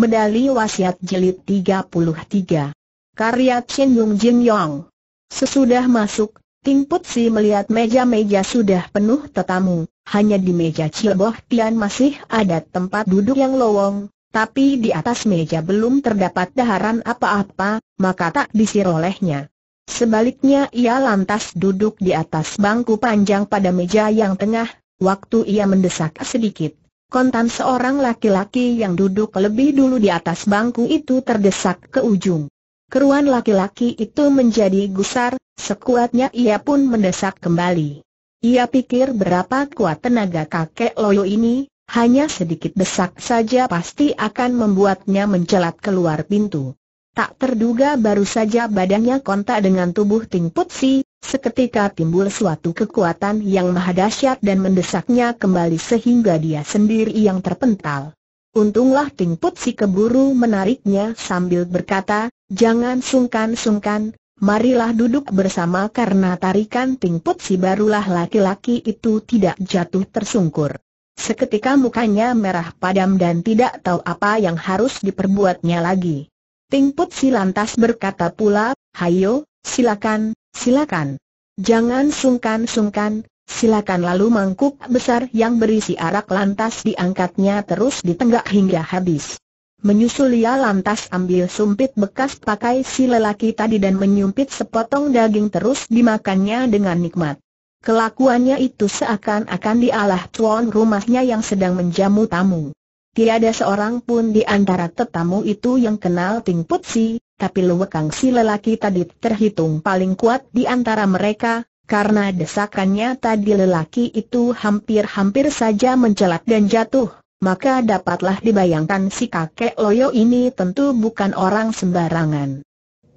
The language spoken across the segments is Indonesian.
Medali Wasiat Jilid 33 Karya Chin Yung Jin Yong Sesudah masuk, Ting Put Si melihat meja-meja sudah penuh tetamu Hanya di meja Cieboh Tian masih ada tempat duduk yang lowong Tapi di atas meja belum terdapat daharan apa-apa, maka tak disir olehnya Sebaliknya ia lantas duduk di atas bangku panjang pada meja yang tengah Waktu ia mendesak sedikit kontan seorang laki-laki yang duduk lebih dulu di atas bangku itu terdesak ke ujung. Keruan laki-laki itu menjadi gusar, sekuatnya ia pun mendesak kembali. Ia pikir berapa kuat tenaga kakek loyo ini, hanya sedikit desak saja pasti akan membuatnya mencelat keluar pintu. Tak terduga baru saja badannya kontak dengan tubuh Ting Putsi, seketika timbul suatu kekuatan yang mahadasyat dan mendesaknya kembali sehingga dia sendiri yang terpental. Untunglah Ting Putsi keburu menariknya sambil berkata, jangan sungkan-sungkan, marilah duduk bersama karena tarikan Ting Putsi barulah laki-laki itu tidak jatuh tersungkur. Seketika mukanya merah padam dan tidak tahu apa yang harus diperbuatnya lagi. Tingput Put Si lantas berkata pula, hayo, silakan, silakan. Jangan sungkan-sungkan, silakan lalu mangkuk besar yang berisi arak lantas diangkatnya terus ditenggak hingga habis. Menyusul ia lantas ambil sumpit bekas pakai si lelaki tadi dan menyumpit sepotong daging terus dimakannya dengan nikmat. Kelakuannya itu seakan-akan dialah tuan rumahnya yang sedang menjamu tamu. Tiada seorang pun di antara tetamu itu yang kenal Ting Putsi, tapi luwekang si lelaki tadi terhitung paling kuat di antara mereka, karena desakannya tadi lelaki itu hampir-hampir saja mencelat dan jatuh, maka dapatlah dibayangkan si kakek Loyo ini tentu bukan orang sembarangan.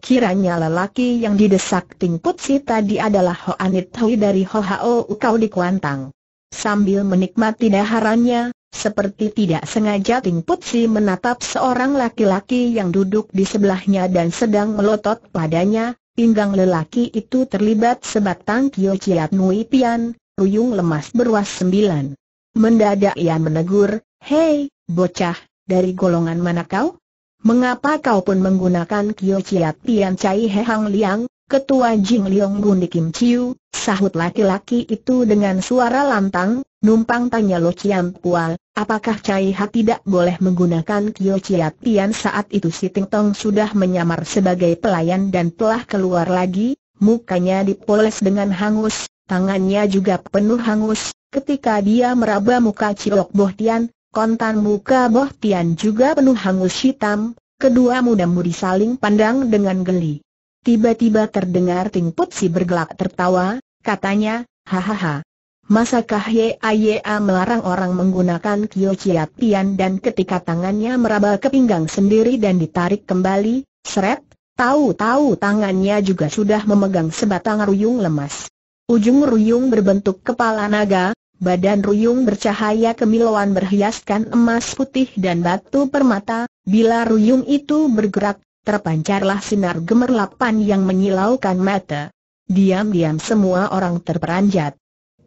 Kiranya lelaki yang didesak Ting Putsi tadi adalah Hoanit Hui dari Ho Hao Ukau di Kuantang. Sambil menikmati daharannya, seperti tidak sengaja Ting Putsi menatap seorang laki-laki yang duduk di sebelahnya dan sedang melotot padanya, pinggang lelaki itu terlibat sebatang Kyo ciat nui pian, ruyung lemas berwas sembilan. Mendadak ia menegur, Hei, bocah, dari golongan mana kau? Mengapa kau pun menggunakan Kyo ciat pian cai Hang liang, ketua Jing Liong Gundi Kim Chiu, sahut laki-laki itu dengan suara lantang, Numpang tanya Lo Chiam Pual, apakah Cai Ha tidak boleh menggunakan Kyo Chiat Tian saat itu si Ting Tong sudah menyamar sebagai pelayan dan telah keluar lagi, mukanya dipoles dengan hangus, tangannya juga penuh hangus, ketika dia meraba muka Boh Tian, kontan muka Boh Tian juga penuh hangus hitam, kedua muda-mudi saling pandang dengan geli. Tiba-tiba terdengar Ting si bergelak tertawa, katanya, hahaha, Masakah Yaya melarang orang menggunakan Kyo Chia Pian dan ketika tangannya meraba ke pinggang sendiri dan ditarik kembali, seret, tahu-tahu tangannya juga sudah memegang sebatang ruyung lemas. Ujung ruyung berbentuk kepala naga, badan ruyung bercahaya kemilauan berhiaskan emas putih dan batu permata, bila ruyung itu bergerak, terpancarlah sinar gemerlapan yang menyilaukan mata. Diam-diam semua orang terperanjat.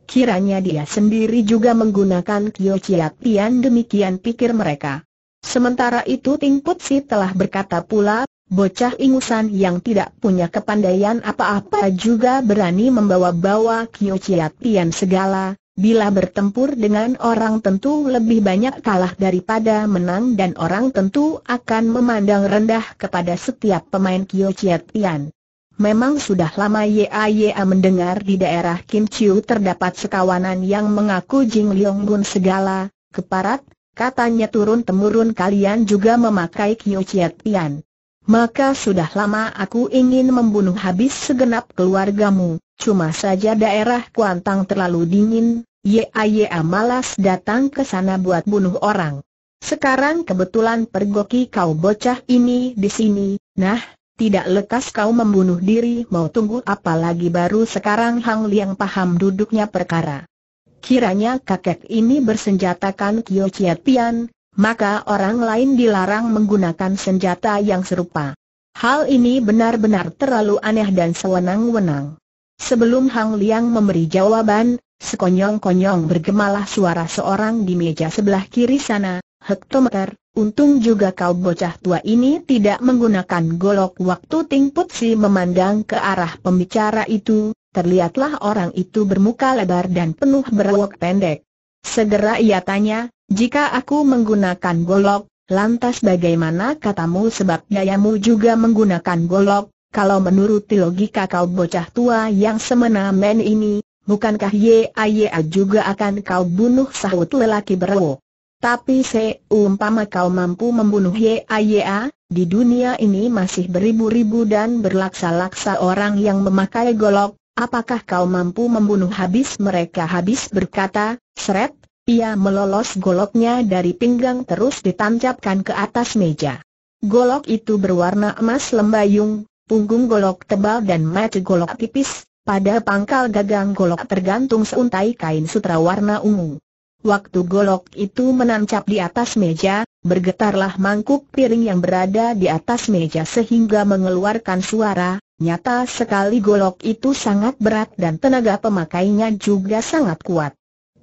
Kiranya dia sendiri juga menggunakan Kyo Chia Tian demikian pikir mereka. Sementara itu Ting Put telah berkata pula, bocah ingusan yang tidak punya kepandaian apa-apa juga berani membawa-bawa Kyo Chia Tian segala, bila bertempur dengan orang tentu lebih banyak kalah daripada menang dan orang tentu akan memandang rendah kepada setiap pemain Kyo Chia Tian. Memang sudah lama Yea mendengar di daerah Kim Chiu terdapat sekawanan yang mengaku Jing Liang Gun segala, keparat, katanya turun-temurun kalian juga memakai Kiu Chiat Pian. Maka sudah lama aku ingin membunuh habis segenap keluargamu, cuma saja daerah Kuantang terlalu dingin, Yea malas datang ke sana buat bunuh orang. Sekarang kebetulan pergoki kau bocah ini di sini, nah, tidak lekas kau membunuh diri mau tunggu apa lagi? baru sekarang Hang Liang paham duduknya perkara. Kiranya kakek ini bersenjatakan Kyo Chiat Pian, maka orang lain dilarang menggunakan senjata yang serupa. Hal ini benar-benar terlalu aneh dan sewenang-wenang. Sebelum Hang Liang memberi jawaban, sekonyong-konyong bergemalah suara seorang di meja sebelah kiri sana, hektometer, Untung juga kau bocah tua ini tidak menggunakan golok waktu Ting si memandang ke arah pembicara itu, terlihatlah orang itu bermuka lebar dan penuh berwok pendek. Segera ia tanya, jika aku menggunakan golok, lantas bagaimana katamu sebab dayamu juga menggunakan golok, kalau menuruti logika kau bocah tua yang semena-men ini, bukankah Yaya juga akan kau bunuh sahut lelaki berwok? Tapi seumpama kau mampu membunuh Yaya, di dunia ini masih beribu-ribu dan berlaksa-laksa orang yang memakai golok, apakah kau mampu membunuh habis mereka habis berkata, seret, ia melolos goloknya dari pinggang terus ditancapkan ke atas meja. Golok itu berwarna emas lembayung, punggung golok tebal dan mata golok tipis, pada pangkal gagang golok tergantung seuntai kain sutra warna ungu. Waktu golok itu menancap di atas meja, bergetarlah mangkuk piring yang berada di atas meja sehingga mengeluarkan suara, nyata sekali golok itu sangat berat dan tenaga pemakainya juga sangat kuat.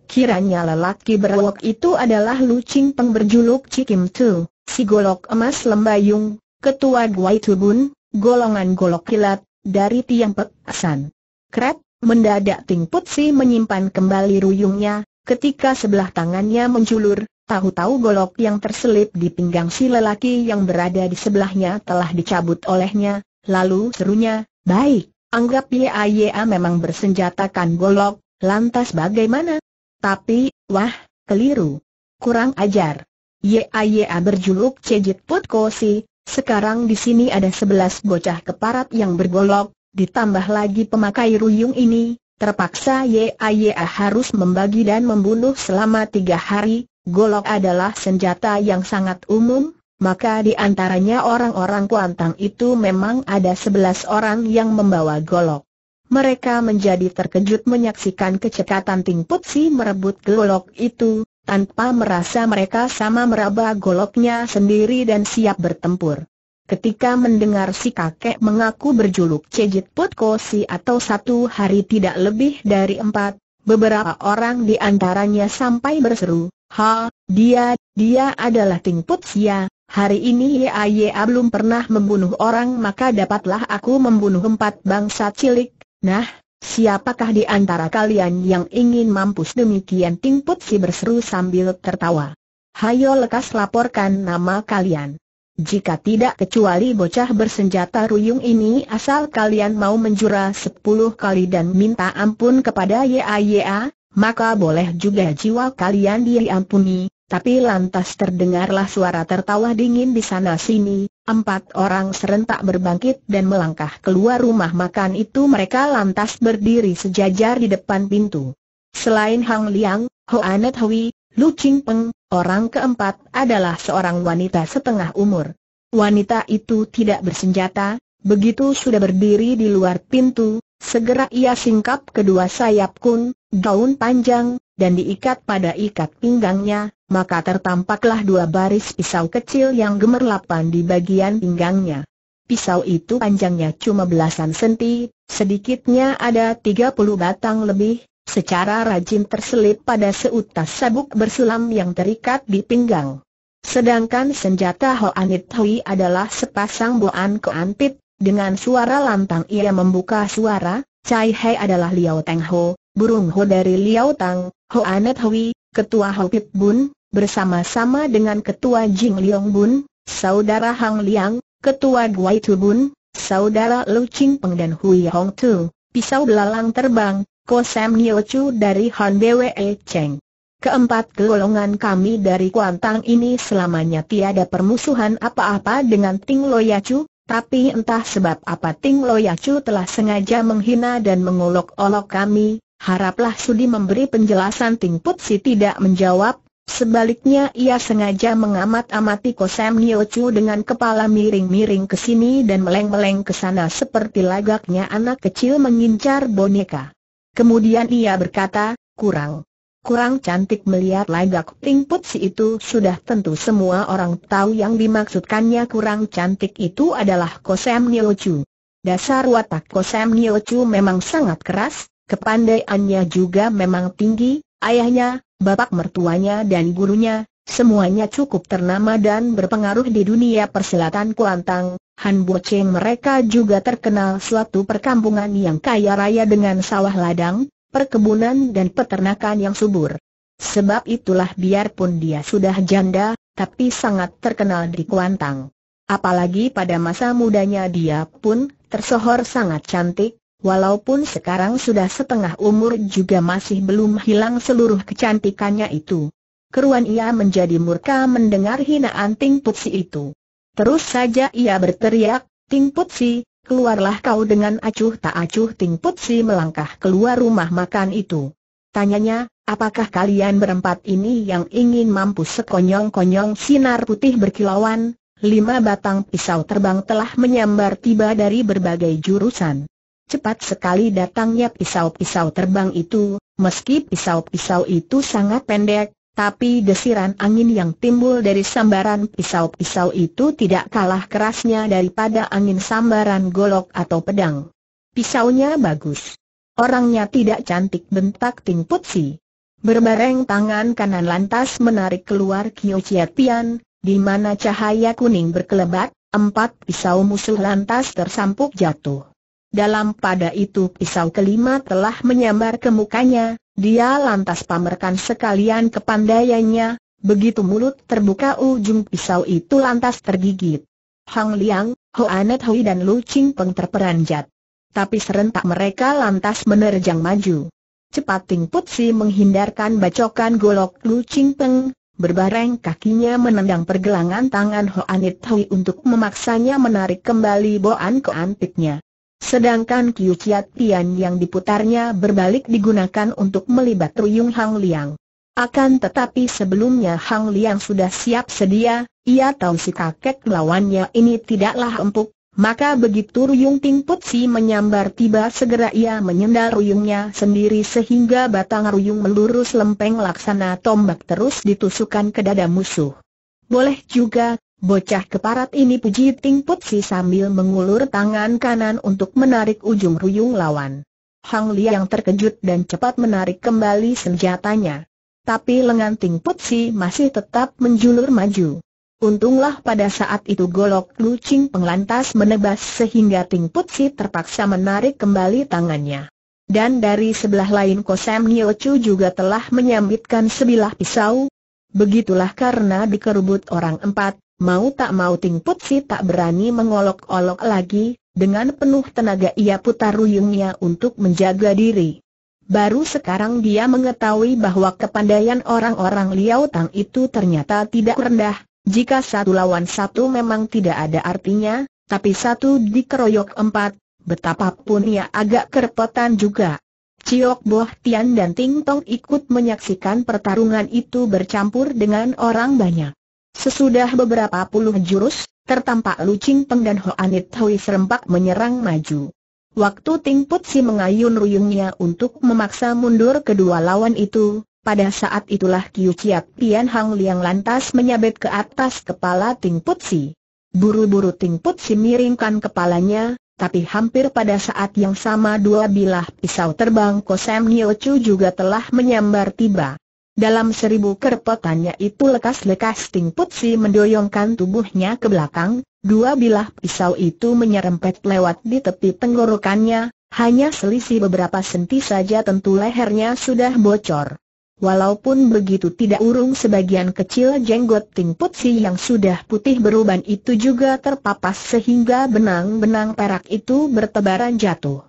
Kiranya lelaki berwok itu adalah Lu Ching Peng berjuluk Cikim Tu, si golok emas lembayung, ketua Guai Tubun, golongan golok kilat, dari Tiang Pek Asan. Krep, mendadak Ting Putsi menyimpan kembali ruyungnya, Ketika sebelah tangannya menjulur, tahu-tahu golok yang terselip di pinggang si lelaki yang berada di sebelahnya telah dicabut olehnya, lalu serunya, baik, anggap YAYA memang bersenjatakan golok, lantas bagaimana? Tapi, wah, keliru. Kurang ajar. YAYA berjuluk Cejit Put Kosi, sekarang di sini ada sebelas bocah keparat yang bergolok, ditambah lagi pemakai ruyung ini, Terpaksa YAYA harus membagi dan membunuh selama tiga hari, golok adalah senjata yang sangat umum, maka di antaranya orang-orang Kuantang itu memang ada sebelas orang yang membawa golok. Mereka menjadi terkejut menyaksikan kecekatan Ting Putsi merebut golok itu, tanpa merasa mereka sama meraba goloknya sendiri dan siap bertempur. Ketika mendengar si kakek mengaku berjuluk Cejit si atau satu hari tidak lebih dari empat, beberapa orang di antaranya sampai berseru, Ha, dia, dia adalah Ting Putsia, hari ini ia belum pernah membunuh orang maka dapatlah aku membunuh empat bangsa cilik, nah, siapakah di antara kalian yang ingin mampus demikian Ting Putsi berseru sambil tertawa. Hayo lekas laporkan nama kalian. Jika tidak kecuali bocah bersenjata ruyung ini asal kalian mau menjura sepuluh kali dan minta ampun kepada YAYA, maka boleh juga jiwa kalian diampuni, tapi lantas terdengarlah suara tertawa dingin di sana sini, empat orang serentak berbangkit dan melangkah keluar rumah makan itu mereka lantas berdiri sejajar di depan pintu. Selain Hang Liang, Ho Anet Hui, Lu Ching Peng, orang keempat adalah seorang wanita setengah umur. Wanita itu tidak bersenjata, begitu sudah berdiri di luar pintu, segera ia singkap kedua sayap kun, daun panjang, dan diikat pada ikat pinggangnya, maka tertampaklah dua baris pisau kecil yang gemerlapan di bagian pinggangnya. Pisau itu panjangnya cuma belasan senti, sedikitnya ada 30 batang lebih, secara rajin terselip pada seutas sabuk berselam yang terikat di pinggang. Sedangkan senjata Hoanit Hui adalah sepasang boan keantit, dengan suara lantang ia membuka suara, Cai Hei adalah Liao Teng Ho, burung Ho dari Liao Tang, Hoanit Hui, ketua Ho Pip Bun, bersama-sama dengan ketua Jing Liong Bun, saudara Hang Liang, ketua Guai Tu Bun, saudara Lu Ching Peng dan Hui Hong Tu, pisau belalang terbang, Kosem Sam Nio Chu dari Han Bwe Cheng. Keempat golongan kami dari Kuantang ini selamanya tiada permusuhan apa-apa dengan Ting Loya Chu, tapi entah sebab apa Ting Loya Chu telah sengaja menghina dan mengolok-olok kami, haraplah Sudi memberi penjelasan Ting Putsi tidak menjawab, Sebaliknya ia sengaja mengamat-amati Kosem Niochu dengan kepala miring-miring ke sini dan meleng-meleng ke sana seperti lagaknya anak kecil mengincar boneka. Kemudian ia berkata, kurang. Kurang cantik melihat lagak tingput si itu sudah tentu semua orang tahu yang dimaksudkannya kurang cantik itu adalah Kosem Niochu. Dasar watak Kosem Niochu memang sangat keras, kepandaiannya juga memang tinggi, ayahnya, bapak mertuanya dan gurunya, Semuanya cukup ternama dan berpengaruh di dunia persilatan Kuantang. Han Bo mereka juga terkenal suatu perkampungan yang kaya raya dengan sawah ladang, perkebunan dan peternakan yang subur. Sebab itulah biarpun dia sudah janda, tapi sangat terkenal di Kuantang. Apalagi pada masa mudanya dia pun tersohor sangat cantik, walaupun sekarang sudah setengah umur juga masih belum hilang seluruh kecantikannya itu keruan ia menjadi murka mendengar hinaan Ting Putsi itu. Terus saja ia berteriak, Ting Putsi, keluarlah kau dengan acuh tak acuh Ting Putsi melangkah keluar rumah makan itu. Tanyanya, apakah kalian berempat ini yang ingin mampu sekonyong-konyong sinar putih berkilauan? Lima batang pisau terbang telah menyambar tiba dari berbagai jurusan. Cepat sekali datangnya pisau-pisau terbang itu, meski pisau-pisau itu sangat pendek, tapi desiran angin yang timbul dari sambaran pisau-pisau itu tidak kalah kerasnya daripada angin sambaran golok atau pedang. Pisaunya bagus. Orangnya tidak cantik bentak Ting Putsi. Berbareng tangan kanan lantas menarik keluar Kyo Chia Pian, di mana cahaya kuning berkelebat, empat pisau musuh lantas tersampuk jatuh. Dalam pada itu pisau kelima telah menyambar ke mukanya, dia lantas pamerkan sekalian kepandaiannya, begitu mulut terbuka ujung pisau itu lantas tergigit. Hang Liang, Ho Hoanet Hui dan Lu Ching Peng terperanjat. Tapi serentak mereka lantas menerjang maju. Cepat Ting Put menghindarkan bacokan golok Lu Ching Peng, berbareng kakinya menendang pergelangan tangan Ho Anet Hui untuk memaksanya menarik kembali boan ke antiknya. Sedangkan Kiu Chiat Tian yang diputarnya berbalik digunakan untuk melibat Ruyung Hang Liang. Akan tetapi sebelumnya Hang Liang sudah siap sedia, ia tahu si kakek lawannya ini tidaklah empuk, maka begitu Ruyung Ting Put Si menyambar tiba segera ia menyendal Ruyungnya sendiri sehingga batang Ruyung melurus lempeng laksana tombak terus ditusukan ke dada musuh. Boleh juga Bocah keparat ini puji Ting Putsi sambil mengulur tangan kanan untuk menarik ujung ruyung lawan. Hang yang terkejut dan cepat menarik kembali senjatanya. Tapi lengan Ting Putsi masih tetap menjulur maju. Untunglah pada saat itu golok lucing penglantas menebas sehingga Ting Putsi terpaksa menarik kembali tangannya. Dan dari sebelah lain Kosem Niochu juga telah menyambitkan sebilah pisau. Begitulah karena dikerubut orang empat, Mau tak mau Ting Put tak berani mengolok-olok lagi, dengan penuh tenaga ia putar ruyungnya untuk menjaga diri. Baru sekarang dia mengetahui bahwa kepandaian orang-orang Liao Tang itu ternyata tidak rendah, jika satu lawan satu memang tidak ada artinya, tapi satu dikeroyok empat, betapapun ia agak kerepotan juga. Ciok Boh Tian dan Ting Tong ikut menyaksikan pertarungan itu bercampur dengan orang banyak. Sesudah beberapa puluh jurus, tertampak Lu Peng dan Hoanit Hui serempak menyerang maju. Waktu Ting Put mengayun ruyungnya untuk memaksa mundur kedua lawan itu, pada saat itulah Kiu Chiat Pian Hang Liang lantas menyabet ke atas kepala Ting Put Buru-buru Ting Put miringkan kepalanya, tapi hampir pada saat yang sama dua bilah pisau terbang Kosem Nio Chu juga telah menyambar tiba. Dalam seribu kerepotannya itu lekas-lekas Ting Putsi mendoyongkan tubuhnya ke belakang, dua bilah pisau itu menyerempet lewat di tepi tenggorokannya, hanya selisih beberapa senti saja tentu lehernya sudah bocor. Walaupun begitu tidak urung sebagian kecil jenggot Ting Putsi yang sudah putih beruban itu juga terpapas sehingga benang-benang perak itu bertebaran jatuh.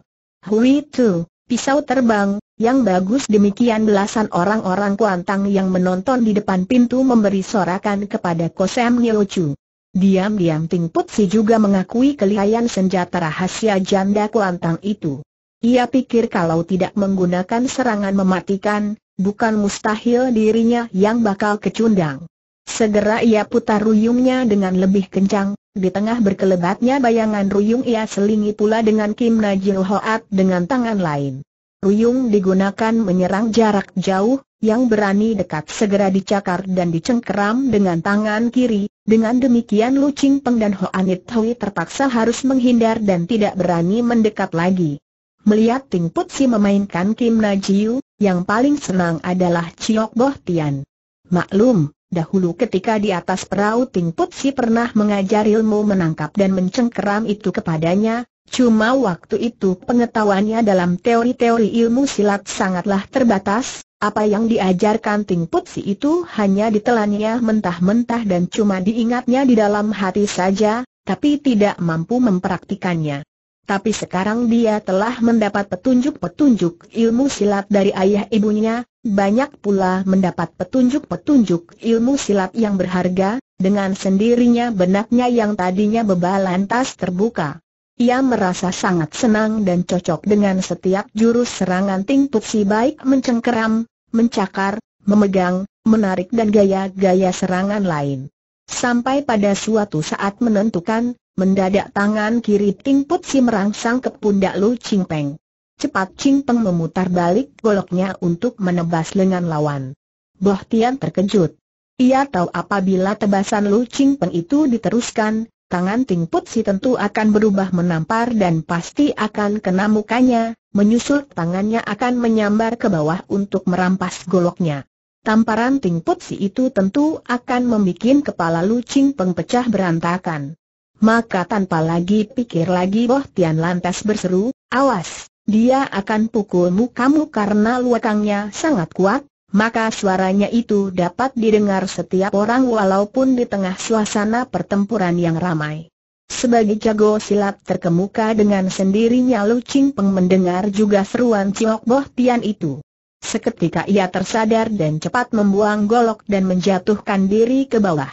Hui tu, pisau terbang, yang bagus demikian belasan orang-orang Kuantang yang menonton di depan pintu memberi sorakan kepada Kosem Niochu. Diam-diam Ting Putsi juga mengakui kelihayan senjata rahasia janda Kuantang itu. Ia pikir kalau tidak menggunakan serangan mematikan, bukan mustahil dirinya yang bakal kecundang. Segera ia putar ruyungnya dengan lebih kencang, di tengah berkelebatnya bayangan ruyung ia selingi pula dengan Kim Najil Hoat dengan tangan lain. Ruyung digunakan menyerang jarak jauh, yang berani dekat segera dicakar dan dicengkeram dengan tangan kiri, dengan demikian Lu Ching Peng dan Anit Hui terpaksa harus menghindar dan tidak berani mendekat lagi. Melihat Ting Put Si memainkan Kim Na Jiu, yang paling senang adalah Chiok Boh Tian. Maklum, dahulu ketika di atas perahu Ting Put Si pernah mengajar ilmu menangkap dan mencengkeram itu kepadanya, Cuma waktu itu pengetahuannya dalam teori-teori ilmu silat sangatlah terbatas, apa yang diajarkan Ting Putsi itu hanya ditelannya mentah-mentah dan cuma diingatnya di dalam hati saja, tapi tidak mampu mempraktikannya. Tapi sekarang dia telah mendapat petunjuk-petunjuk ilmu silat dari ayah ibunya, banyak pula mendapat petunjuk-petunjuk ilmu silat yang berharga, dengan sendirinya benaknya yang tadinya bebal lantas terbuka. Ia merasa sangat senang dan cocok dengan setiap jurus serangan Ting Putsi baik mencengkeram, mencakar, memegang, menarik dan gaya-gaya serangan lain. Sampai pada suatu saat menentukan, mendadak tangan kiri Ting Putsi merangsang ke pundak Lu Ching Peng. Cepat Ching Peng memutar balik goloknya untuk menebas lengan lawan. Boh Tian terkejut. Ia tahu apabila tebasan Lu Ching Peng itu diteruskan, tangan Ting Put Si tentu akan berubah menampar dan pasti akan kena mukanya, menyusul tangannya akan menyambar ke bawah untuk merampas goloknya. Tamparan Ting Put Si itu tentu akan membuat kepala Lu Ching Peng pecah berantakan. Maka tanpa lagi pikir lagi Boh Tian lantas berseru, awas, dia akan pukulmu kamu karena luakangnya sangat kuat, maka suaranya itu dapat didengar setiap orang walaupun di tengah suasana pertempuran yang ramai. Sebagai jago silat terkemuka dengan sendirinya Lu Ching Peng mendengar juga seruan Ciok Boh Tian itu. Seketika ia tersadar dan cepat membuang golok dan menjatuhkan diri ke bawah.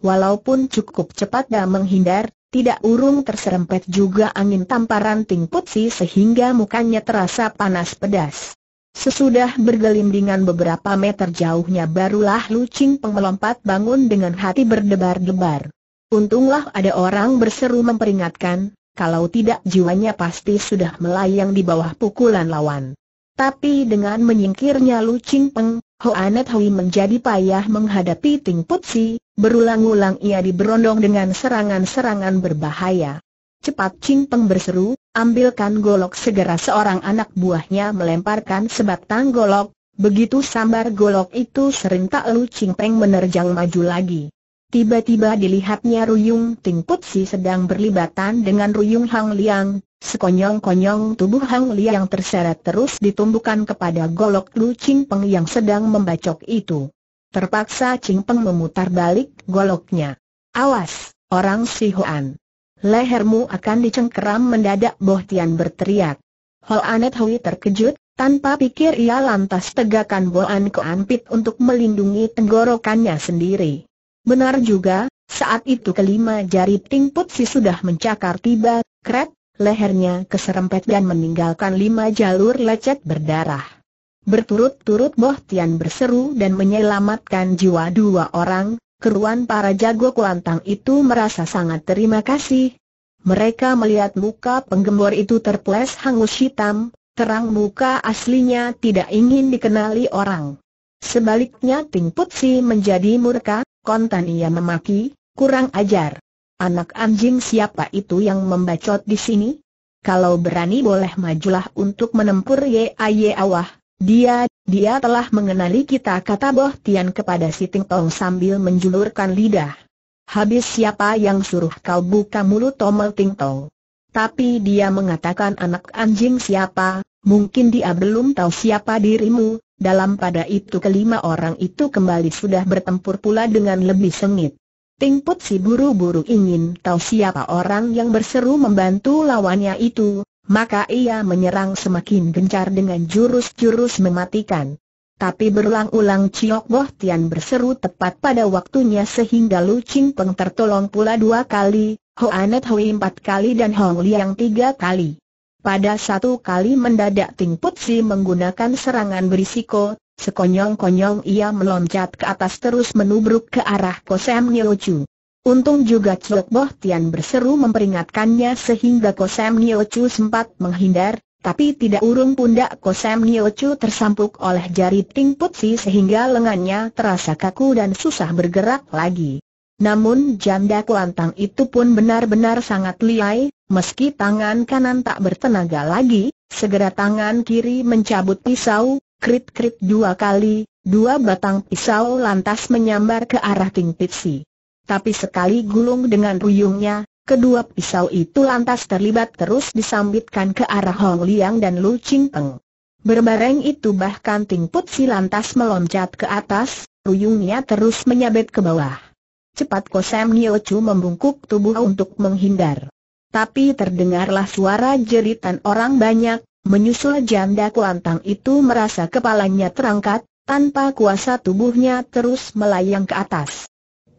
Walaupun cukup cepat dan menghindar, tidak urung terserempet juga angin tamparan Ting Putsi sehingga mukanya terasa panas pedas. Sesudah bergelindingan beberapa meter jauhnya barulah Lu Peng melompat bangun dengan hati berdebar-debar. Untunglah ada orang berseru memperingatkan, kalau tidak jiwanya pasti sudah melayang di bawah pukulan lawan. Tapi dengan menyingkirnya Lu Peng, Ho Anet Hui menjadi payah menghadapi Ting Putsi, berulang-ulang ia diberondong dengan serangan-serangan berbahaya. Cepat Ching Peng berseru, Ambilkan golok segera seorang anak buahnya melemparkan sebatang golok, begitu sambar golok itu serentak Lu Peng menerjang maju lagi. Tiba-tiba dilihatnya Ruyung Ting Putsi sedang berlibatan dengan Ruyung Hang Liang, sekonyong-konyong tubuh Hang Liang terseret terus ditumbukan kepada golok Lu Peng yang sedang membacok itu. Terpaksa Peng memutar balik goloknya. Awas, orang Si Hoan lehermu akan dicengkeram mendadak Bohtian berteriak. Hol Anet Hui terkejut, tanpa pikir ia lantas tegakkan Boan anpit untuk melindungi tenggorokannya sendiri. Benar juga, saat itu kelima jari Ting si sudah mencakar tiba, krek, lehernya keserempet dan meninggalkan lima jalur lecet berdarah. Berturut-turut Bohtian berseru dan menyelamatkan jiwa dua orang, keruan para jago kuantang itu merasa sangat terima kasih. Mereka melihat muka penggembor itu terples, hangus hitam, terang muka aslinya tidak ingin dikenali orang. Sebaliknya Ting Putsi menjadi murka, kontan ia memaki, kurang ajar. Anak anjing siapa itu yang membacot di sini? Kalau berani boleh majulah untuk menempur Ye Awah, dia, dia telah mengenali kita kata Boh Tian kepada si Ting Tong sambil menjulurkan lidah. Habis siapa yang suruh kau buka mulut Tomel Ting Tong? Tapi dia mengatakan anak anjing siapa, mungkin dia belum tahu siapa dirimu, dalam pada itu kelima orang itu kembali sudah bertempur pula dengan lebih sengit. Tingput si buru-buru ingin tahu siapa orang yang berseru membantu lawannya itu, maka ia menyerang semakin gencar dengan jurus-jurus mematikan. Tapi berulang-ulang Chiok Boh Tian berseru tepat pada waktunya sehingga Lu Ching Peng tertolong pula dua kali, Ho Anet Hui empat kali dan Hong Liang tiga kali. Pada satu kali mendadak Ting Putsi menggunakan serangan berisiko, sekonyong-konyong ia meloncat ke atas terus menubruk ke arah Kosem Niu Chu. Untung juga Chok Boh Tian berseru memperingatkannya sehingga Kosem Nio Chu sempat menghindar, tapi tidak urung pundak Kosem Nio Chu tersampuk oleh jari Ting Putsi sehingga lengannya terasa kaku dan susah bergerak lagi. Namun janda kuantang itu pun benar-benar sangat liai, meski tangan kanan tak bertenaga lagi, segera tangan kiri mencabut pisau, krit-krit dua kali, dua batang pisau lantas menyambar ke arah Ting Putsi tapi sekali gulung dengan ruyungnya, kedua pisau itu lantas terlibat terus disambitkan ke arah Hong Liang dan Lu Ching Peng. Berbareng itu bahkan Ting Put Si lantas meloncat ke atas, ruyungnya terus menyabet ke bawah. Cepat Kosem Nio Chu membungkuk tubuh untuk menghindar. Tapi terdengarlah suara jeritan orang banyak, menyusul janda Kuantang itu merasa kepalanya terangkat, tanpa kuasa tubuhnya terus melayang ke atas.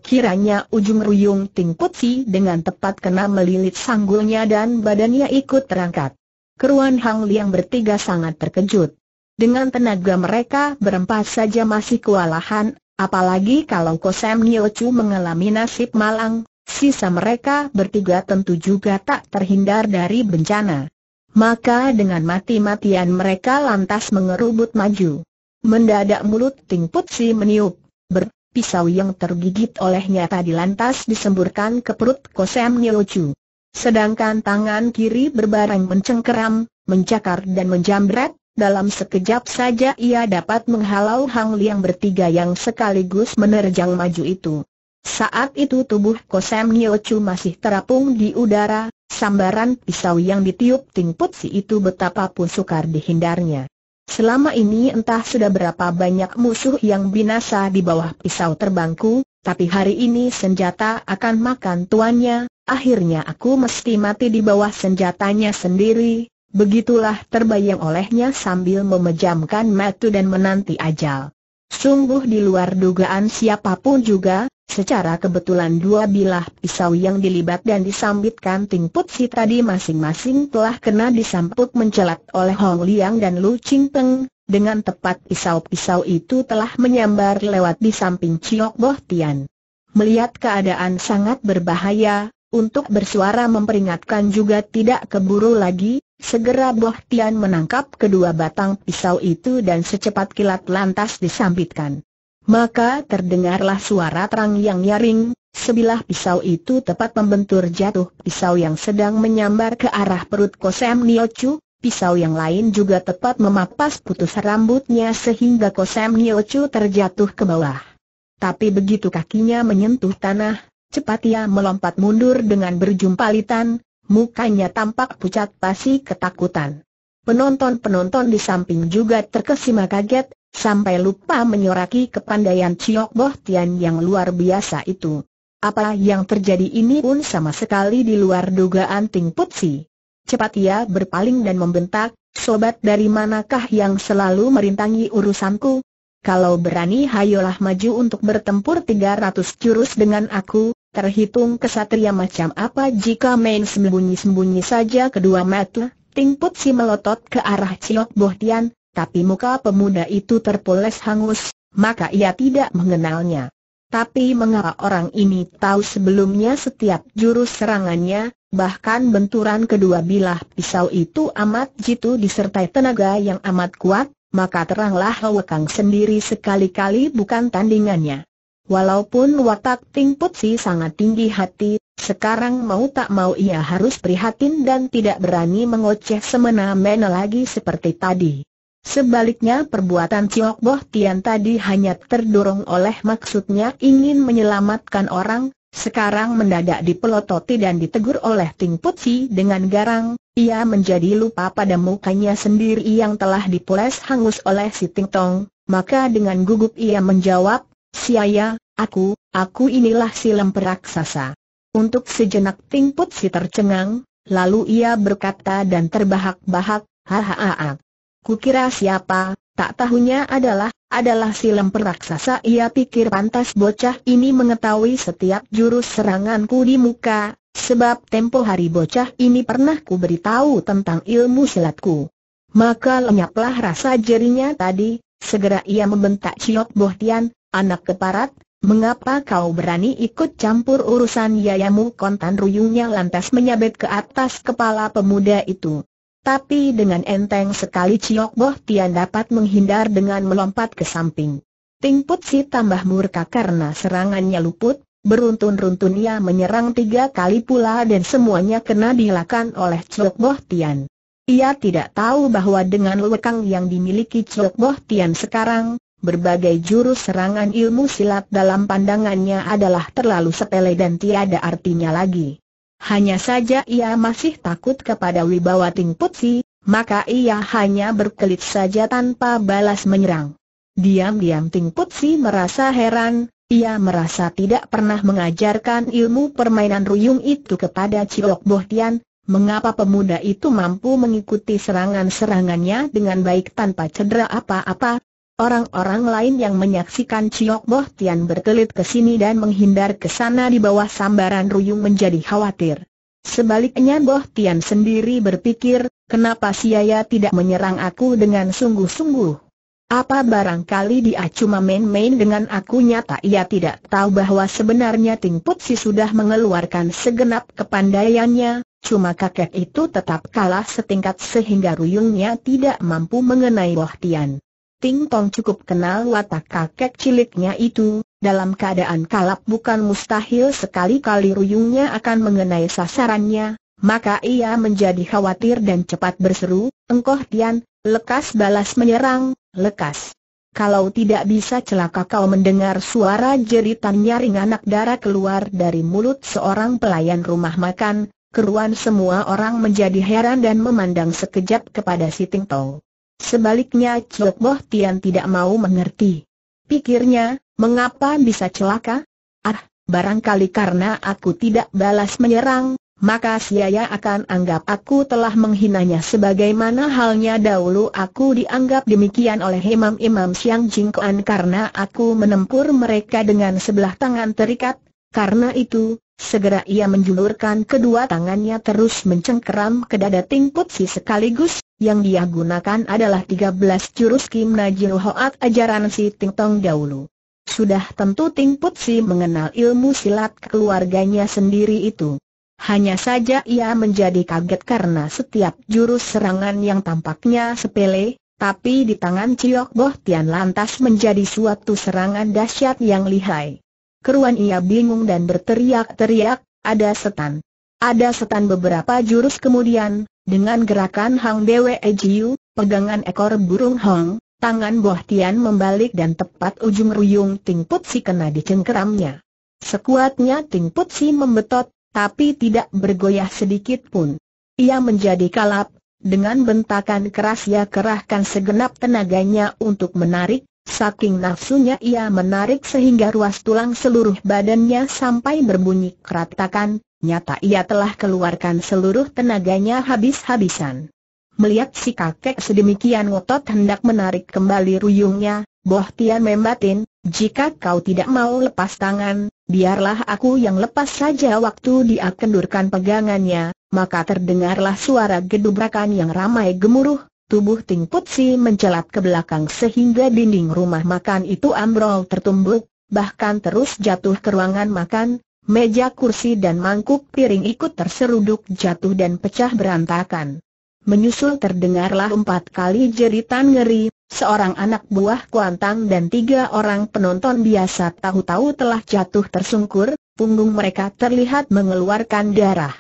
Kiranya ujung ruyung Ting Putsi dengan tepat kena melilit sanggulnya dan badannya ikut terangkat. Keruan Hang Liang bertiga sangat terkejut. Dengan tenaga mereka berempat saja masih kewalahan, apalagi kalau Kosem Nio Chu mengalami nasib malang, sisa mereka bertiga tentu juga tak terhindar dari bencana. Maka dengan mati-matian mereka lantas mengerubut maju. Mendadak mulut Ting Putsi meniup, ber pisau yang tergigit olehnya tadi lantas disemburkan ke perut Kosem Niochu. Sedangkan tangan kiri berbareng mencengkeram, mencakar dan menjambret, dalam sekejap saja ia dapat menghalau Hang Liang bertiga yang sekaligus menerjang maju itu. Saat itu tubuh Kosem Niochu masih terapung di udara, sambaran pisau yang ditiup Ting Putsi itu betapapun sukar dihindarnya. Selama ini entah sudah berapa banyak musuh yang binasa di bawah pisau terbangku, tapi hari ini senjata akan makan tuannya, akhirnya aku mesti mati di bawah senjatanya sendiri, begitulah terbayang olehnya sambil memejamkan mata dan menanti ajal. Sungguh di luar dugaan siapapun juga, Secara kebetulan dua bilah pisau yang dilibat dan disambitkan Ting Put Si tadi masing-masing telah kena disamput mencelat oleh Hong Liang dan Lu Ching Peng, dengan tepat pisau-pisau itu telah menyambar lewat di samping Chiok Boh Tian. Melihat keadaan sangat berbahaya, untuk bersuara memperingatkan juga tidak keburu lagi, segera Boh Tian menangkap kedua batang pisau itu dan secepat kilat lantas disambitkan. Maka terdengarlah suara terang yang nyaring, sebilah pisau itu tepat membentur jatuh pisau yang sedang menyambar ke arah perut Kosem Niochu, pisau yang lain juga tepat memapas putus rambutnya sehingga Kosem Niochu terjatuh ke bawah. Tapi begitu kakinya menyentuh tanah, cepat ia melompat mundur dengan berjumpalitan, mukanya tampak pucat pasi ketakutan. Penonton-penonton di samping juga terkesima kaget, sampai lupa menyoraki kepandaian Ciok Boh Tian yang luar biasa itu. Apa yang terjadi ini pun sama sekali di luar dugaan Ting Putsi. Cepat ia berpaling dan membentak, sobat dari manakah yang selalu merintangi urusanku? Kalau berani hayolah maju untuk bertempur 300 jurus dengan aku, terhitung kesatria macam apa jika main sembunyi-sembunyi saja kedua mata, Ting Putsi melotot ke arah Ciok Boh Tian, tapi muka pemuda itu terpoles hangus, maka ia tidak mengenalnya. Tapi mengapa orang ini tahu sebelumnya setiap jurus serangannya, bahkan benturan kedua bilah pisau itu amat jitu disertai tenaga yang amat kuat, maka teranglah kang sendiri sekali-kali bukan tandingannya. Walaupun watak Ting Putsi sangat tinggi hati, sekarang mau tak mau ia harus prihatin dan tidak berani mengoceh semena-mena lagi seperti tadi. Sebaliknya perbuatan Ciok Boh Tian tadi hanya terdorong oleh maksudnya ingin menyelamatkan orang, sekarang mendadak dipelototi dan ditegur oleh Ting Putsi dengan garang, ia menjadi lupa pada mukanya sendiri yang telah dipoles hangus oleh si Ting Tong, maka dengan gugup ia menjawab, Siaya, aku, aku inilah si lemper raksasa. Untuk sejenak Ting Putsi tercengang, lalu ia berkata dan terbahak-bahak, hahaha Kukira siapa, tak tahunya adalah, adalah si lemper raksasa ia pikir pantas bocah ini mengetahui setiap jurus seranganku di muka, sebab tempo hari bocah ini pernah ku beritahu tentang ilmu silatku. Maka lenyaplah rasa jerinya tadi, segera ia membentak Ciok Bohtian, anak keparat, mengapa kau berani ikut campur urusan yayamu kontan ruyungnya lantas menyabet ke atas kepala pemuda itu. Tapi dengan enteng sekali Ciok Boh Tian dapat menghindar dengan melompat ke samping. Ting Put Si tambah murka karena serangannya luput, beruntun-runtun ia menyerang tiga kali pula dan semuanya kena dilakan oleh Ciok Boh Tian. Ia tidak tahu bahwa dengan lekang yang dimiliki Ciok Boh Tian sekarang, Berbagai jurus serangan ilmu silat dalam pandangannya adalah terlalu sepele dan tiada artinya lagi. Hanya saja ia masih takut kepada wibawa Ting Putsi, maka ia hanya berkelit saja tanpa balas menyerang. Diam-diam Ting Putsi merasa heran, ia merasa tidak pernah mengajarkan ilmu permainan ruyung itu kepada Cilok Bohtian, Tian, mengapa pemuda itu mampu mengikuti serangan-serangannya dengan baik tanpa cedera apa-apa, Orang-orang lain yang menyaksikan Chiok Boh Tian berkelit ke sini dan menghindar ke sana di bawah sambaran ruyung menjadi khawatir. Sebaliknya Boh Tian sendiri berpikir, kenapa Siaya tidak menyerang aku dengan sungguh-sungguh? Apa barangkali dia cuma main-main dengan aku nyata ia tidak tahu bahwa sebenarnya Ting Put Si sudah mengeluarkan segenap kepandaiannya, cuma kakek itu tetap kalah setingkat sehingga ruyungnya tidak mampu mengenai Boh Tian. Ting Tong cukup kenal watak kakek ciliknya itu, dalam keadaan kalap bukan mustahil sekali-kali ruyungnya akan mengenai sasarannya, maka ia menjadi khawatir dan cepat berseru, Engkoh Tian, lekas balas menyerang, lekas. Kalau tidak bisa celaka kau mendengar suara jeritan nyaring anak darah keluar dari mulut seorang pelayan rumah makan, keruan semua orang menjadi heran dan memandang sekejap kepada si Ting Tong. Sebaliknya Chok Boh Tian tidak mau mengerti. Pikirnya, mengapa bisa celaka? Ah, barangkali karena aku tidak balas menyerang, maka Siaya akan anggap aku telah menghinanya sebagaimana halnya dahulu aku dianggap demikian oleh imam-imam Siang Jingkoan karena aku menempur mereka dengan sebelah tangan terikat, karena itu, Segera ia menjulurkan kedua tangannya terus mencengkeram ke dada Ting Putsi sekaligus yang dia gunakan adalah 13 jurus Kim Najil Hoat ajaran si Ting Tong dahulu. Sudah tentu Ting Put Si mengenal ilmu silat keluarganya sendiri itu. Hanya saja ia menjadi kaget karena setiap jurus serangan yang tampaknya sepele, tapi di tangan Ciyok Boh Tian lantas menjadi suatu serangan dahsyat yang lihai. Keruan ia bingung dan berteriak-teriak, ada setan. Ada setan beberapa jurus kemudian, dengan gerakan Hang Bwe Jiu, pegangan ekor burung Hong, tangan Boh Tian membalik dan tepat ujung ruyung Ting Put Si kena di cengkeramnya. Sekuatnya Ting Put Si membetot, tapi tidak bergoyah sedikit pun. Ia menjadi kalap, dengan bentakan keras ia kerahkan segenap tenaganya untuk menarik, Saking nafsunya ia menarik sehingga ruas tulang seluruh badannya sampai berbunyi keratakan, nyata ia telah keluarkan seluruh tenaganya habis-habisan. Melihat si kakek sedemikian ngotot hendak menarik kembali ruyungnya, Boh Tian membatin, jika kau tidak mau lepas tangan, biarlah aku yang lepas saja waktu dia kendurkan pegangannya, maka terdengarlah suara gedubrakan yang ramai gemuruh, Tubuh Ting Putsi mencelat ke belakang sehingga dinding rumah makan itu ambrol tertumbuk, bahkan terus jatuh ke ruangan makan, meja kursi dan mangkuk piring ikut terseruduk jatuh dan pecah berantakan. Menyusul terdengarlah empat kali jeritan ngeri, seorang anak buah kuantang dan tiga orang penonton biasa tahu-tahu telah jatuh tersungkur, punggung mereka terlihat mengeluarkan darah.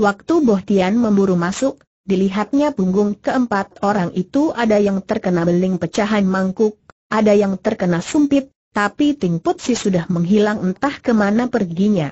Waktu Bohtian memburu masuk, dilihatnya punggung keempat orang itu ada yang terkena beling pecahan mangkuk, ada yang terkena sumpit, tapi Ting Putsi sudah menghilang entah kemana perginya.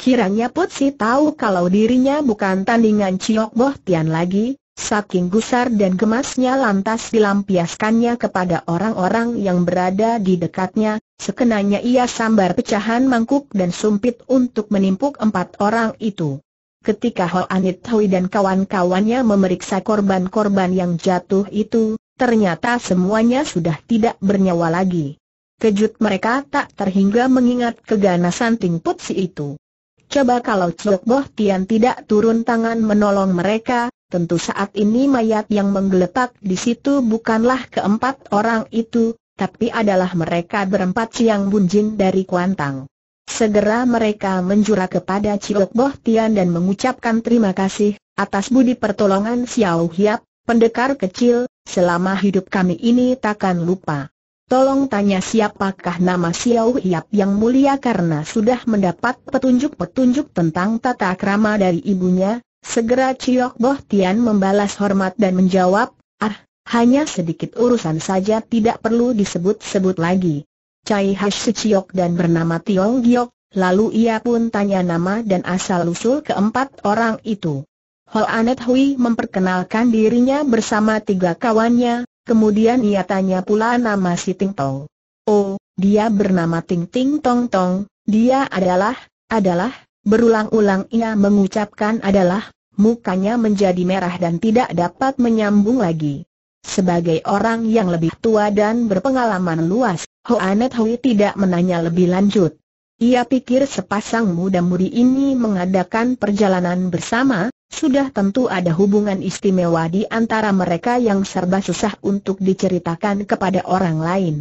Kiranya Putsi tahu kalau dirinya bukan tandingan Ciok Boh Tian lagi, saking gusar dan gemasnya lantas dilampiaskannya kepada orang-orang yang berada di dekatnya, sekenanya ia sambar pecahan mangkuk dan sumpit untuk menimpuk empat orang itu. Ketika Ho Anit Hui dan kawan-kawannya memeriksa korban-korban yang jatuh itu, ternyata semuanya sudah tidak bernyawa lagi. Kejut mereka tak terhingga mengingat keganasan Ting Put si itu. Coba kalau Chok Boh Tian tidak turun tangan menolong mereka, tentu saat ini mayat yang menggeletak di situ bukanlah keempat orang itu, tapi adalah mereka berempat Siang Bunjin dari Kuantang. Segera mereka menjura kepada Ciok Boh Tian dan mengucapkan terima kasih atas budi pertolongan Xiao Hiap, pendekar kecil, selama hidup kami ini takkan lupa. Tolong tanya siapakah nama Xiao Hiap yang mulia karena sudah mendapat petunjuk-petunjuk tentang tata krama dari ibunya. Segera Ciok Boh Tian membalas hormat dan menjawab, ah, hanya sedikit urusan saja tidak perlu disebut-sebut lagi. Cai Suciok dan bernama Tiong Giok, lalu ia pun tanya nama dan asal-usul keempat orang itu. Hol Anet Hui memperkenalkan dirinya bersama tiga kawannya, kemudian ia tanya pula nama si Ting Tong. Oh, dia bernama Ting Ting Tong Tong, dia adalah, adalah, berulang-ulang ia mengucapkan adalah, mukanya menjadi merah dan tidak dapat menyambung lagi. Sebagai orang yang lebih tua dan berpengalaman luas, Hoanet Hui tidak menanya lebih lanjut. Ia pikir sepasang muda-mudi ini mengadakan perjalanan bersama, sudah tentu ada hubungan istimewa di antara mereka yang serba susah untuk diceritakan kepada orang lain.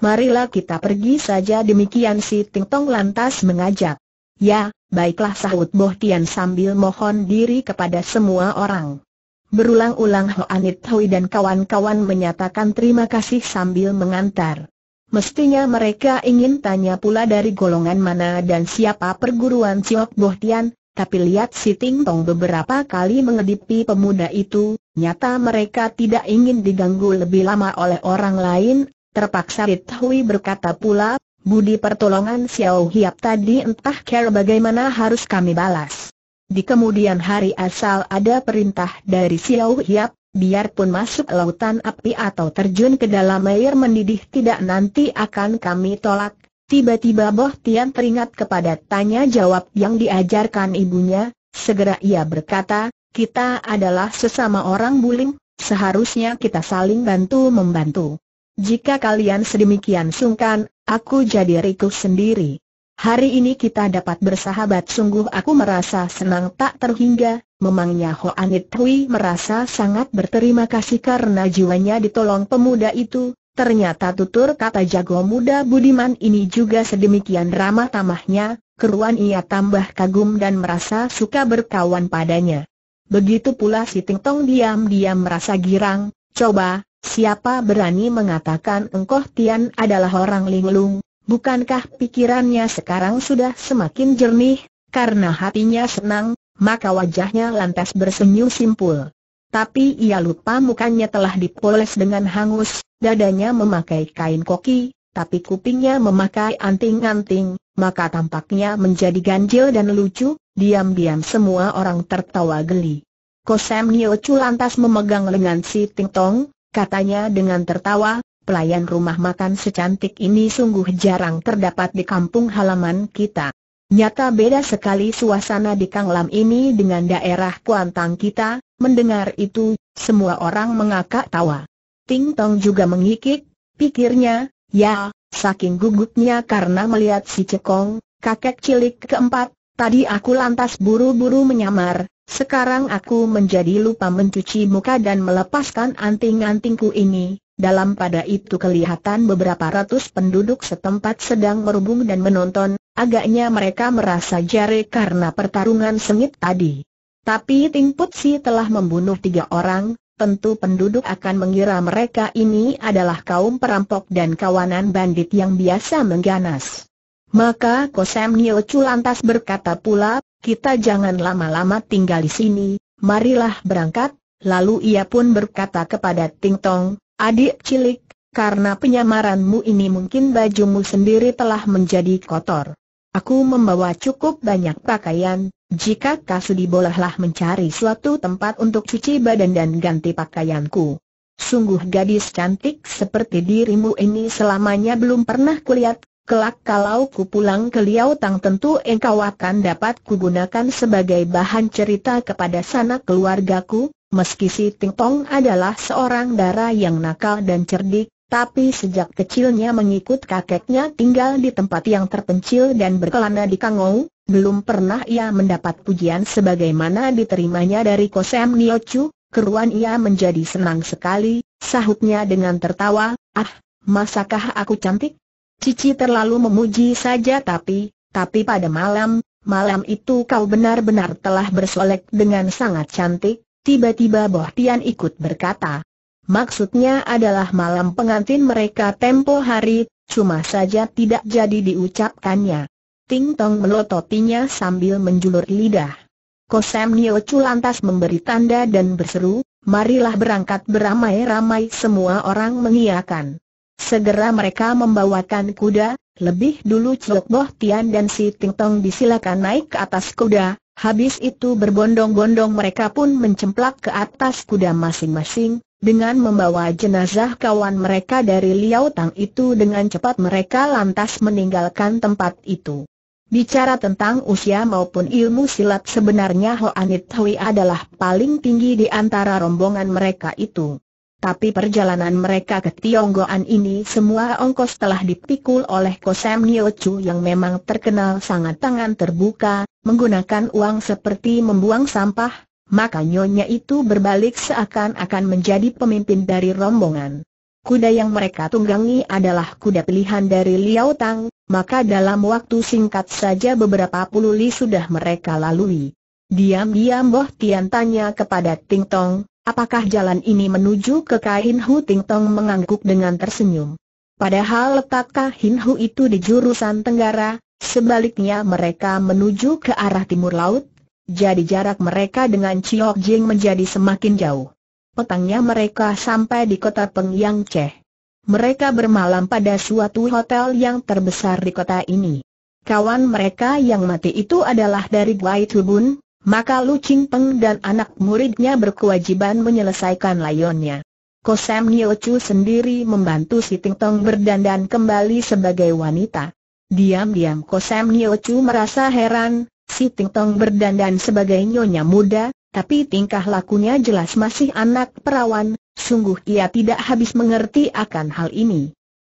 Marilah kita pergi saja demikian si Ting Tong lantas mengajak. Ya, baiklah sahut Boh Tian sambil mohon diri kepada semua orang. Berulang-ulang Hoanit Hui dan kawan-kawan menyatakan terima kasih sambil mengantar. Mestinya mereka ingin tanya pula dari golongan mana dan siapa perguruan Siok Bohtian, tapi lihat si Ting Tong beberapa kali mengedipi pemuda itu, nyata mereka tidak ingin diganggu lebih lama oleh orang lain, terpaksa Rit Hui berkata pula, budi pertolongan Xiao Hiap tadi entah care bagaimana harus kami balas. Di kemudian hari asal ada perintah dari Xiao Hiap, biarpun masuk lautan api atau terjun ke dalam air mendidih tidak nanti akan kami tolak. Tiba-tiba Boh Tian teringat kepada tanya jawab yang diajarkan ibunya, segera ia berkata, kita adalah sesama orang buling, seharusnya kita saling bantu-membantu. Jika kalian sedemikian sungkan, aku jadi riku sendiri. Hari ini kita dapat bersahabat sungguh aku merasa senang tak terhingga, memangnya Ho Anit Hui merasa sangat berterima kasih karena jiwanya ditolong pemuda itu, ternyata tutur kata jago muda Budiman ini juga sedemikian ramah tamahnya, keruan ia tambah kagum dan merasa suka berkawan padanya. Begitu pula si Ting Tong diam-diam merasa girang, coba, siapa berani mengatakan engkau Tian adalah orang linglung, Bukankah pikirannya sekarang sudah semakin jernih, karena hatinya senang, maka wajahnya lantas bersenyum simpul. Tapi ia lupa mukanya telah dipoles dengan hangus, dadanya memakai kain koki, tapi kupingnya memakai anting-anting, maka tampaknya menjadi ganjil dan lucu, diam-diam semua orang tertawa geli. Kosem Niochu lantas memegang lengan si Ting Tong, katanya dengan tertawa, pelayan rumah makan secantik ini sungguh jarang terdapat di kampung halaman kita. Nyata beda sekali suasana di Kang Lam ini dengan daerah Kuantang kita, mendengar itu, semua orang mengakak tawa. Ting Tong juga mengikik, pikirnya, ya, saking gugupnya karena melihat si Cekong, kakek cilik keempat, tadi aku lantas buru-buru menyamar, sekarang aku menjadi lupa mencuci muka dan melepaskan anting-antingku ini, dalam pada itu kelihatan beberapa ratus penduduk setempat sedang merubung dan menonton, agaknya mereka merasa jare karena pertarungan sengit tadi. Tapi Ting Putsi telah membunuh tiga orang, tentu penduduk akan mengira mereka ini adalah kaum perampok dan kawanan bandit yang biasa mengganas. Maka Kosem Niochu lantas berkata pula, kita jangan lama-lama tinggal di sini, marilah berangkat, lalu ia pun berkata kepada Ting Tong, Adik cilik, karena penyamaranmu ini mungkin bajumu sendiri telah menjadi kotor. Aku membawa cukup banyak pakaian, jika kasudi bolehlah mencari suatu tempat untuk cuci badan dan ganti pakaianku. Sungguh gadis cantik seperti dirimu ini selamanya belum pernah kulihat, kelak kalau ku pulang ke Liao Tang tentu engkau akan dapat kugunakan sebagai bahan cerita kepada sanak keluargaku, Meski si Ting Tong adalah seorang dara yang nakal dan cerdik, tapi sejak kecilnya mengikut kakeknya tinggal di tempat yang terpencil dan berkelana di Kangou, belum pernah ia mendapat pujian sebagaimana diterimanya dari Kosem Niochu, keruan ia menjadi senang sekali, sahutnya dengan tertawa, ah, masakah aku cantik? Cici terlalu memuji saja tapi, tapi pada malam, malam itu kau benar-benar telah bersolek dengan sangat cantik, Tiba-tiba Tian ikut berkata. Maksudnya adalah malam pengantin mereka tempo hari, cuma saja tidak jadi diucapkannya. Ting Tong melototinya sambil menjulur lidah. Kosem Nio Chu lantas memberi tanda dan berseru, marilah berangkat beramai-ramai semua orang mengiakan. Segera mereka membawakan kuda, lebih dulu Cilok Boh Tian dan si Ting Tong disilakan naik ke atas kuda, Habis itu berbondong-bondong mereka pun mencemplak ke atas kuda masing-masing, dengan membawa jenazah kawan mereka dari Liao Tang itu dengan cepat mereka lantas meninggalkan tempat itu. Bicara tentang usia maupun ilmu silat sebenarnya Hoanit Hui adalah paling tinggi di antara rombongan mereka itu. Tapi perjalanan mereka ke Tionggoan ini semua ongkos telah dipikul oleh Kosem Niochu yang memang terkenal sangat tangan terbuka, menggunakan uang seperti membuang sampah, maka nyonya itu berbalik seakan-akan menjadi pemimpin dari rombongan. Kuda yang mereka tunggangi adalah kuda pilihan dari Liao Tang, maka dalam waktu singkat saja beberapa puluh li sudah mereka lalui. Diam-diam Boh Tian tanya kepada Ting Tong, Apakah jalan ini menuju ke Kain Hu Ting Tong mengangguk dengan tersenyum? Padahal letak Kain Hu itu di jurusan tenggara, sebaliknya mereka menuju ke arah timur laut, jadi jarak mereka dengan Chiok Jing menjadi semakin jauh. Petangnya mereka sampai di kota Peng Yang Mereka bermalam pada suatu hotel yang terbesar di kota ini. Kawan mereka yang mati itu adalah dari Guai Tubun, maka Lu Ching Peng dan anak muridnya berkewajiban menyelesaikan layonnya. Kosam Nio Chu sendiri membantu si Ting Tong berdandan kembali sebagai wanita. Diam-diam Kosam Nio Chu merasa heran, si Ting Tong berdandan sebagai nyonya muda, tapi tingkah lakunya jelas masih anak perawan, sungguh ia tidak habis mengerti akan hal ini.